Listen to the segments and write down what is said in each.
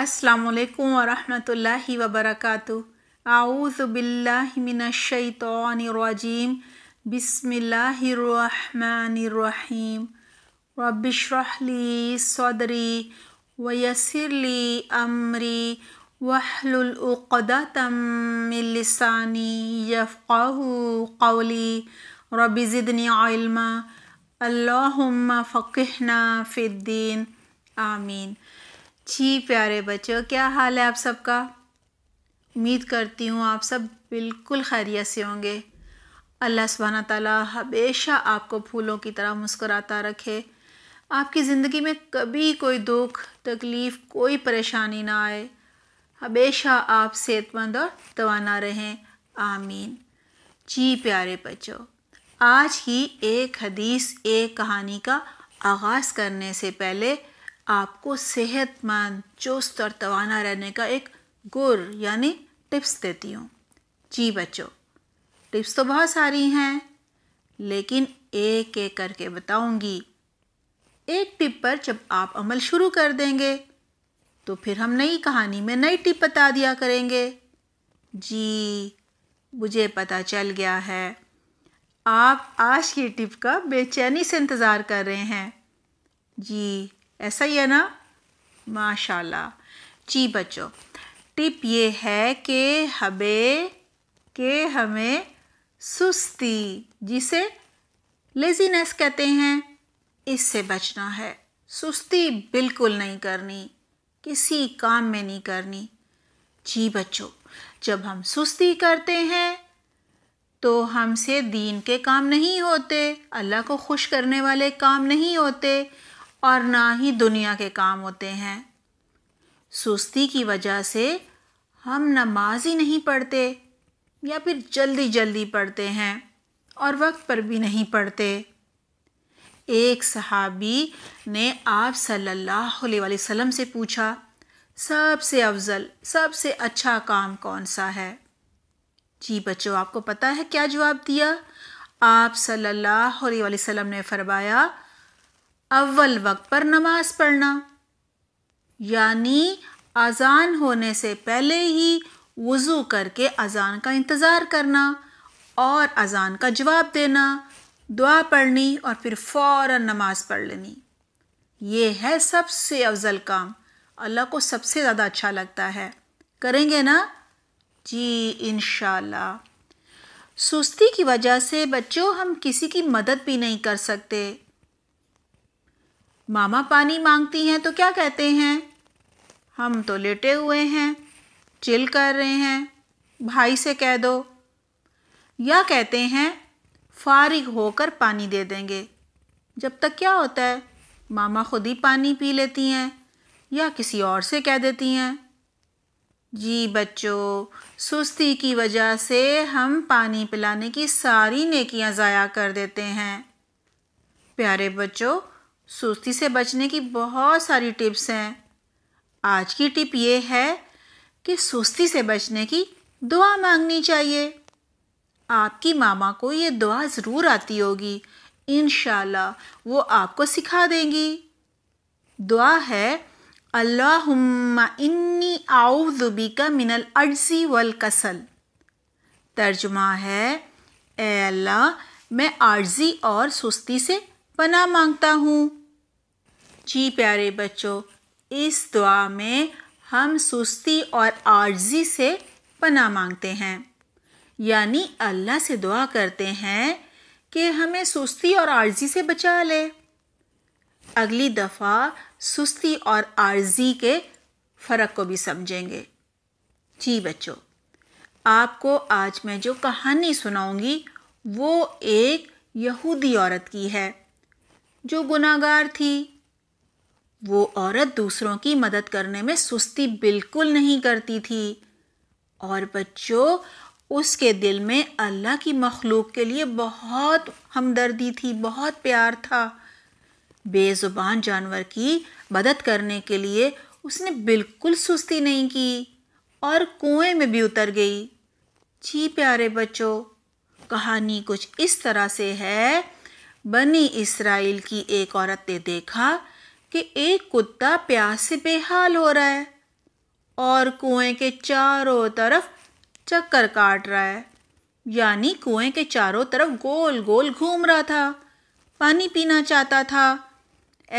असलकम वरहि वबरक आऊज़बिल्लिमिनशतरजीम बसमीम रबिशरहली सदरी वयसरली अमरी वहलुलक़दतमिलसानी यफ़ाह कौली रबिज़दनी आलमा फ़िद्दीन आमीन जी प्यारे बच्चों क्या हाल है आप सबका उम्मीद करती हूँ आप सब बिल्कुल खैरियत से होंगे अल्लाह सुबहाना ताला हमेशा आपको फूलों की तरह मुस्कुराता रखे आपकी ज़िंदगी में कभी कोई दुख तकलीफ़ कोई परेशानी ना आए हमेशा आप सेहतमंद और तवाना रहें आमीन जी प्यारे बच्चों आज ही एक हदीस एक कहानी का आगाज़ करने से पहले आपको सेहतमंद चुस्त और तवाना रहने का एक गुर यानी टिप्स देती हूँ जी बच्चों टिप्स तो बहुत सारी हैं लेकिन एक एक करके बताऊंगी एक टिप पर जब आप अमल शुरू कर देंगे तो फिर हम नई कहानी में नई टिप बता दिया करेंगे जी मुझे पता चल गया है आप आज की टिप का बेचैनी से इंतज़ार कर रहे हैं जी ऐसा ही है ना माशाल्लाह जी बच्चों टिप ये है कि हमें के हमें सुस्ती जिसे लेजीनेस कहते हैं इससे बचना है सुस्ती बिल्कुल नहीं करनी किसी काम में नहीं करनी जी बच्चों जब हम सुस्ती करते हैं तो हमसे दीन के काम नहीं होते अल्लाह को खुश करने वाले काम नहीं होते और ना ही दुनिया के काम होते हैं सुस्ती की वजह से हम नमाज ही नहीं पढ़ते या फिर जल्दी जल्दी पढ़ते हैं और वक्त पर भी नहीं पढ़ते एक सहाबी ने आप सल्लल्लाहु अलैहि वसल्लम से पूछा सबसे अफजल सबसे अच्छा काम कौन सा है जी बच्चों आपको पता है क्या जवाब दिया आप सल्लल्लाहु अलैहि वसल्लम ने फरमाया अव्वल वक्त पर नमाज पढ़ना यानी अजान होने से पहले ही वज़ू करके अजान का इंतज़ार करना और अजान का जवाब देना दुआ पढ़नी और फिर फ़ौर नमाज पढ़ लेनी ये है सबसे अफजल काम अल्लाह को सबसे ज़्यादा अच्छा लगता है करेंगे ना जी इन सुस्ती की वजह से बच्चों हम किसी की मदद भी नहीं कर सकते मामा पानी मांगती हैं तो क्या कहते हैं हम तो लेटे हुए हैं चिल कर रहे हैं भाई से कह दो या कहते हैं फारिग होकर पानी दे देंगे जब तक क्या होता है मामा खुद ही पानी पी लेती हैं या किसी और से कह देती हैं जी बच्चों सुस्ती की वजह से हम पानी पिलाने की सारी नेकियां ज़ाया कर देते हैं प्यारे बच्चों सुस्ती से बचने की बहुत सारी टिप्स हैं आज की टिप ये है कि सुस्ती से बचने की दुआ मांगनी चाहिए आपकी मामा को ये दुआ ज़रूर आती होगी इन वो आपको सिखा देंगी दुआ है अल्लाहुम्मा इन्नी का मिनल अज्जी वल कसल तर्जमा है ए अल्लाह मैं आर्जी और सुस्ती से पना मांगता हूँ जी प्यारे बच्चों इस दुआ में हम सुस्ती और आर्जी से पना मांगते हैं यानी अल्लाह से दुआ करते हैं कि हमें सुस्ती और आर्जी से बचा ले अगली दफ़ा सुस्ती और आर्जी के फ़र्क को भी समझेंगे जी बच्चों आपको आज मैं जो कहानी सुनाऊंगी वो एक यहूदी औरत की है जो गुनागार थी वो औरत दूसरों की मदद करने में सुस्ती बिल्कुल नहीं करती थी और बच्चों उसके दिल में अल्लाह की मखलूक के लिए बहुत हमदर्दी थी बहुत प्यार था बेज़ुबान जानवर की मदद करने के लिए उसने बिल्कुल सुस्ती नहीं की और कुएं में भी उतर गई जी प्यारे बच्चों कहानी कुछ इस तरह से है बनी इसराइल की एक औरत ने देखा कि एक कुत्ता प्यास से बेहाल हो रहा है और कुएं के चारों तरफ चक्कर काट रहा है यानी कुएं के चारों तरफ गोल गोल घूम रहा था पानी पीना चाहता था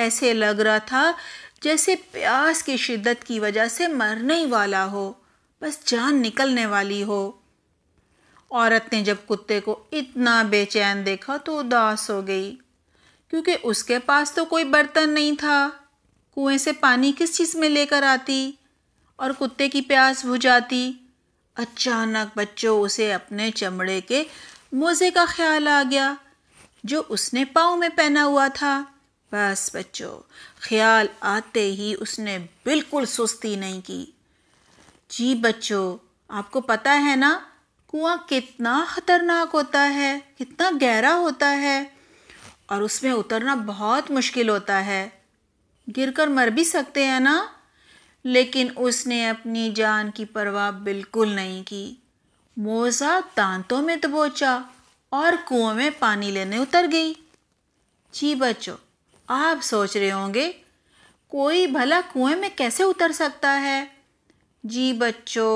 ऐसे लग रहा था जैसे प्यास की शिद्दत की वजह से मरने ही वाला हो बस जान निकलने वाली हो औरत ने जब कुत्ते को इतना बेचैन देखा तो उदास हो गई क्योंकि उसके पास तो कोई बर्तन नहीं था कुएं से पानी किस चीज़ में लेकर आती और कुत्ते की प्यास बुझाती अचानक बच्चों उसे अपने चमड़े के मोज़े का ख्याल आ गया जो उसने पाँव में पहना हुआ था बस बच्चों ख्याल आते ही उसने बिल्कुल सुस्ती नहीं की जी बच्चों आपको पता है ना कुआं कितना ख़तरनाक होता है कितना गहरा होता है और उसमें उतरना बहुत मुश्किल होता है गिरकर मर भी सकते हैं ना लेकिन उसने अपनी जान की परवाह बिल्कुल नहीं की मोज़ा दांतों में दबोचा और कुएं में पानी लेने उतर गई जी बच्चों आप सोच रहे होंगे कोई भला कुएं में कैसे उतर सकता है जी बच्चों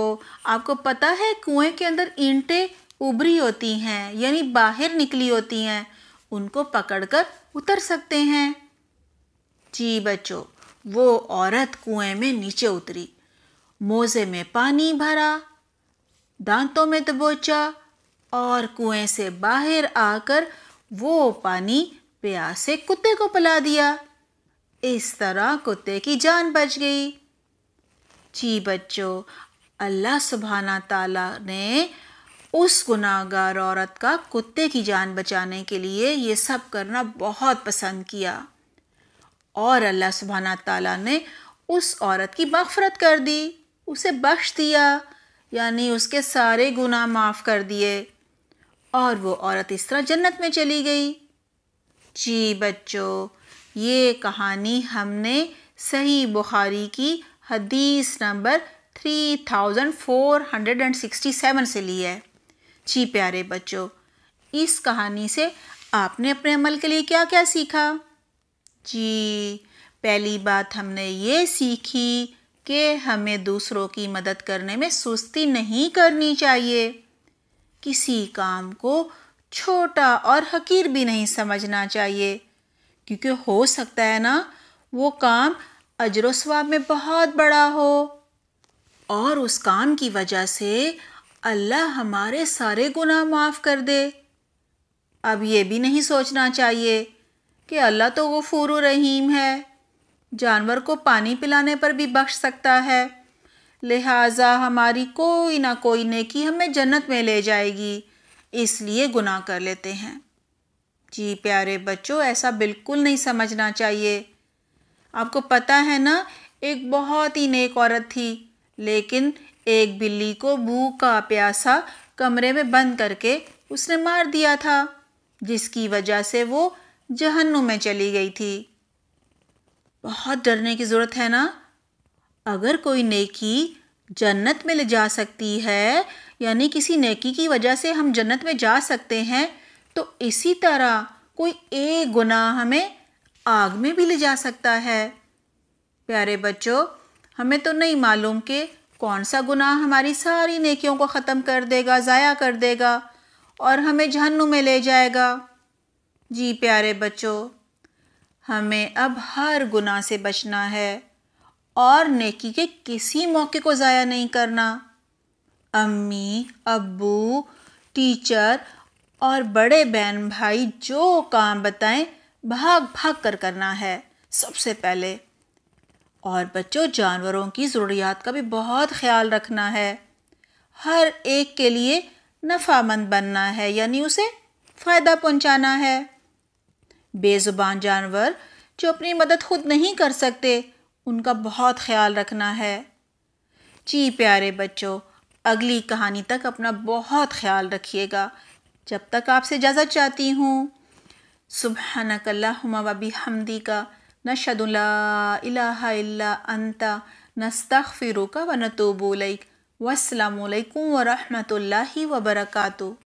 आपको पता है कुएं के अंदर ईंटें उभरी होती हैं यानी बाहर निकली होती हैं उनको पकड़कर उतर सकते हैं जी बच्चों वो औरत कुएं में नीचे उतरी मोजे में पानी भरा दांतों में दबोचा और कुएं से बाहर आकर वो पानी प्यासे कुत्ते को पिला दिया इस तरह कुत्ते की जान बच गई जी बच्चों अल्लाह सुबहाना ताला ने उस गुनाहगार औरत का कुत्ते की जान बचाने के लिए ये सब करना बहुत पसंद किया और अल्लाह सुबहाना ताला ने उस औरत की मगफरत कर दी उसे बख्श दिया यानी उसके सारे गुनाह माफ़ कर दिए और वो औरत इस तरह जन्नत में चली गई जी बच्चों ये कहानी हमने सही बुखारी की हदीस number three thousand four hundred and sixty seven से ली है जी प्यारे बच्चों इस कहानी से आपने अपने अमल के लिए क्या क्या सीखा जी पहली बात हमने ये सीखी कि हमें दूसरों की मदद करने में सुस्ती नहीं करनी चाहिए किसी काम को छोटा और हकीर भी नहीं समझना चाहिए क्योंकि हो सकता है ना वो काम अजर स्वाब में बहुत बड़ा हो और उस काम की वजह से अल्लाह हमारे सारे गुनाह माफ़ कर दे अब ये भी नहीं सोचना चाहिए कि अल्लाह तो गफूर रहीम है जानवर को पानी पिलाने पर भी बख्श सकता है लिहाजा हमारी कोई ना कोई नेकी हमें जन्नत में ले जाएगी इसलिए गुनाह कर लेते हैं जी प्यारे बच्चों ऐसा बिल्कुल नहीं समझना चाहिए आपको पता है ना एक बहुत ही नेक औरत थी लेकिन एक बिल्ली को का प्यासा कमरे में बंद करके उसने मार दिया था जिसकी वजह से वो जहन्नुम में चली गई थी बहुत डरने की ज़रूरत है ना अगर कोई नेकी जन्नत में ले जा सकती है यानी किसी नेकी की वजह से हम जन्नत में जा सकते हैं तो इसी तरह कोई एक गुनाह हमें आग में भी ले जा सकता है प्यारे बच्चों हमें तो नहीं मालूम कि कौन सा गुनाह हमारी सारी नेकियों को ख़त्म कर देगा ज़ाया कर देगा और हमें जहन्नुम में ले जाएगा जी प्यारे बच्चों हमें अब हर गुनाह से बचना है और नेकी के किसी मौके को ज़ाया नहीं करना अम्मी अबू टीचर और बड़े बहन भाई जो काम बताएं भाग भाग कर करना है सबसे पहले और बच्चों जानवरों की ज़रूरियात का भी बहुत ख्याल रखना है हर एक के लिए नफामंद बनना है यानी उसे फ़ायदा पहुंचाना है बेज़ुबान जानवर जो अपनी मदद खुद नहीं कर सकते उनका बहुत ख्याल रखना है जी प्यारे बच्चों अगली कहानी तक अपना बहुत ख्याल रखिएगा जब तक आपसे इजाज़त चाहती हूँ सुबहानकल्ला हमदी का نشهد لا إله إلا أنت نستغفرك ونتوب إليك والسلام عليكم ورحمة الله وبركاته